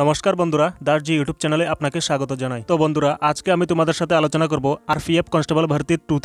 নমস্কার বন্ধুরা দার্জি ইউটিউব চ্যানেলে আপনাকে স্বাগত জানাই তো বন্ধুরা আজকে আমি তোমাদের সাথে আলোচনা করব আরপিএফ কনস্টেবল ভর্তি টু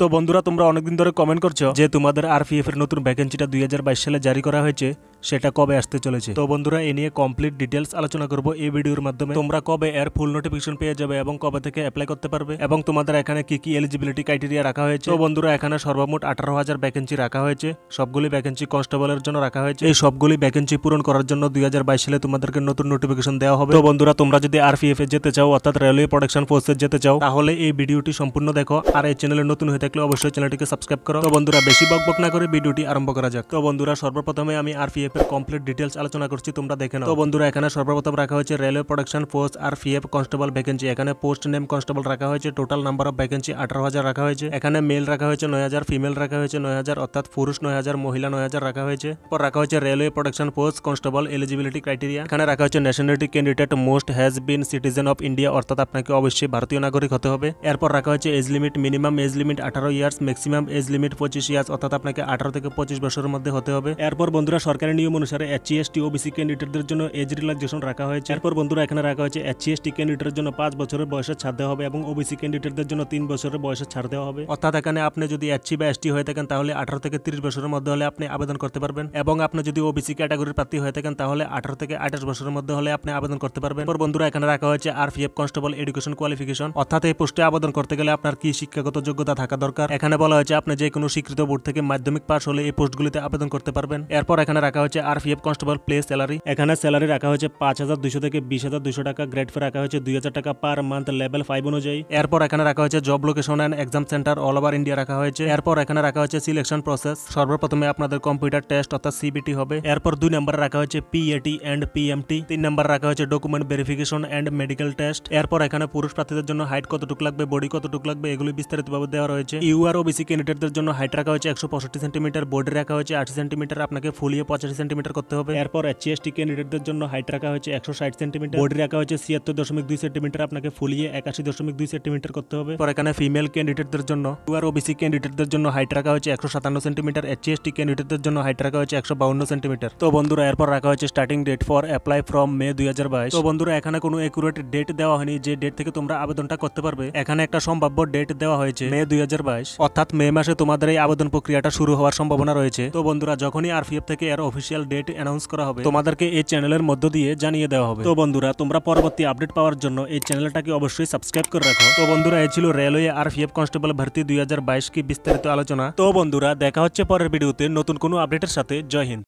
তো বন্ধুরা তোমরা অনেকদিন ধরে কমেন্ট করছো যে তোমাদের আরপিএফ এর নতুন ভ্যাকেন্সিটা দুই সালে জারি করা হয়েছে সেটা কবে আসতে চলেছে তো বন্ধুরা এ নিয়ে কমপ্লিট ডিটেলস আলোচনা করব এই ভিডিওর মাধ্যমে তোমরা কবে এর ফুল নোটিফিকেশন পেয়ে যাবে এবং কবে থেকে অ্যাপ্লাই করতে পারবে এবং তোমাদের এখানে কি কি এলিজিবিলিটি ক্রাইটেরিয়া রাখা হয়েছে তো বন্ধুরা এখানে সর্বমোট আঠারো হাজার ভ্যাকেন্সি রাখা হয়েছে সবগুলি ভ্যাকেন্সি কনস্টেবলের জন্য রাখা হয়েছে এই সবগুলি ভ্যাকেন্সি পূরণ করার জন্য দুই সালে তোমাদেরকে নতুন নোটিফিকেশন দেওয়া হবে তো বন্ধুরা তোমরা যদি আরপিএফ এ যেতে চাও অর্থাৎ রেলওয়ে প্রোডাকশন ফোর্সে যেতে চাও তাহলে এই ভিডিওটি সম্পূর্ণ দেখো আর এই চ্যানেলে নতুন হয়ে থাকলে অবশ্যই চ্যানেলটিকে সাবস্ক্রাইব করো তো বন্ধুরা বেশি বক বক না করে ভিডিওটি আরম্ভ করা যাক তো বন্ধুরা সর্বপ্রথমে আমি আরপিএফ এর কমপ্লিট ডিটেলস আলোচনা করছি তোমরা দেখে নাও তো বন্ধুরা এখানে সর্বপ্রথম রাখা হয়েছে রেলওয়ে প্রোডাকশন ফোর্স আর পিএফ কনস্টেবল ভ্যাকেন্সি এখানে পোস্ট নেম কনস্টেবল রাখা হয়েছে টোটাল নাম্বার অফ ভ্যাকেন্সি আঠারো হাজার রাখা হয়েছে এখানে মেল রাখা হয়েছে নয় হাজার ফিমেল রাখা হয়েছে নয় হাজার অর্থাৎ পুরুষ নয় হাজার মহিলা নয় হাজার রাখা হয়েছে পর রাখা হয়েছে railway production force constable eligibility criteria এখানে রাখা হয়েছে nationality candidate most has been citizen of India অর্থাৎ আপনাকে অবশ্যই ভারতীয় নাগরিক হতে হবে এরপর রাখা হয়েছে age limit minimum age limit আঠারো ইয়ার্স ম্যাক্সিমাম এজ লিমিট পঁচিশ ইয়ার্স অর্থাৎ আপনাকে আঠারো থেকে পঁচিশ বছরের মধ্যে হতে হবে এরপর বন্ধুরা সরকারি নিয়ম অনুসারে এসসি এসটি ওবিসি ক্যান্ডিডেটদের জন্য এজ রিল্যাক্সেশন রাখা হয়েছে এরপর বন্ধুরা এখানে রাখা হয়েছে এসসি এসটি ক্যান্ডিডেটের জন্য পাঁচ বছরের বয়সে ছাড় দেওয়া হবে এবং ওবিসি ক্যান্ডিডেটদের জন্য তিন বছরের বয়সে ছাড় দেওয়া হবে অর্থাৎ এখানে আপনি যদি এসসি e বা এসটি হয়ে থাকেন তাহলে আঠারো থেকে তিরিশ বছরের মধ্যে হলে আপনি আবেদন করতে পারবেন এবং আপনি যদি ওবিসি ক্যাটাগরির প্রার্থী হয়ে থাকেন তাহলে আঠারো থেকে আঠাশ বছরের মধ্যে হলে আপনি আবেদন করতে পারবেন এরপর বন্ধুরা এখানে রাখা হয়েছে আরপিএফ কনস্টেবল এডুকেশন কোয়ালিফিকেশন অর্থাৎ এই পোস্টে আবেদন করতে গেলে আপনার কি শিক্ষাগত যোগ্যতা থাকা দরকার এখানে বলা হয়েছে আপনি যে কোনো স্বীকৃত বোর্ড থেকে মাধ্যমিক পাশ হলে এই পোস্টগুলিতে আবেদন করতে পারবেন এরপর এখানে রাখা হয়েছে হয়েছে ফিএফ কনস্টেবল প্লে স্যালারি এখানে স্যালারি রাখা হয়েছে পাঁচ হাজার দুশো থেকে বিশ হাজার দুশো টাকা গ্রেড ফে রাখা হয়েছে দুই হাজার টাকা পার মান্থ লেভেল ফাইভ অনুযায়ী এরপর এখানে রাখা হয়েছে job location and exam centre all over India রাখা হয়েছে এরপর এখানে রাখা হয়েছে সিলেকশন প্রসেস সর্বপ্রথমে আপনাদের কম্পিউটার টেস্ট অর্থাৎ সিবিটি হবে এরপর দুই নম্বরে রাখা হয়েছে পিএটি অ্যান্ড পিএমটি তিন নম্বর রাখা হয়েছে document verification and medical test এরপর এখানে পুরুষ প্রার্থীদের জন্য হাইট কতটুকু লাগবে বডি কতটুকু লাগবে এগুলি বিস্তারিতভাবে দেওয়া রয়েছে ও ওবিসি ক্যান্ডিডেটদের জন্য হাইট রাখা হয়েছে একশো পঁয়ষট্টি সেন্টিমিটার বডি রাখা হয়েছে আশি সেন্টিমিটার আপনাকে ফুলিয়ে পঁচাশি সেন্টিমিটার করতে হবে এরপর এইচএসটি ক্যান্ডিডেটদের জন্য হাইট রাখা হয়েছে একশো ষাট সেন্টিমিটার বডি রাখা হয়েছে ছিয়াত্তর দশমিক দুই সেন্টিমিটার আপনাকে ফুলিয়ে একাশি দশমিক দুই সেন্টিমিটার করতে হবে পর এখানে ফিমেল ক্যান্ডিডেটদের জন্য টু আর ওবিসি ক্যান্ডিডেটদের জন্য হাইট রাখা হয়েছে একশো সাতান্ন সেন্টিমিটার এইচএসটি ক্যান্ডিডেটদের জন্য হাইট রাখা হয়েছে একশো বাউন্ন সেন্টিমিটার তো বন্ধুরা এরপর রাখা হয়েছে starting date for apply from May দুই হাজার বাইশ তো বন্ধুরা এখানে কোনো একুরেট ডেট দেওয়া হয়নি যে ডেট থেকে তোমরা আবেদনটা করতে পারবে এখানে একটা সম্ভাব্য ডেট দেওয়া হয়েছে মে দুই অর্থাৎ মে মাসে তোমাদের এই আবেদন প্রক্রিয়াটা শুরু হওয়ার সম্ভাবনা রয়েছে তো বন্ধুরা যখনই আরপিএফ থেকে এর অফিস অফিসিয়াল ডেট অ্যানাউন্স করা হবে তোমাদেরকে এই চ্যানেলের মধ্য দিয়ে জানিয়ে দেওয়া হবে তো বন্ধুরা তোমরা পরবর্তী আপডেট পাওয়ার জন্য এই চ্যানেলটাকে অবশ্যই সাবস্ক্রাইব করে রাখো তো বন্ধুরা এই ছিল রেলওয়ে আর ফিএফ কনস্টেবল ভর্তি দুই কি বিস্তারিত আলোচনা তো বন্ধুরা দেখা হচ্ছে পরের ভিডিওতে নতুন কোনো আপডেটের সাথে জয় হিন্দ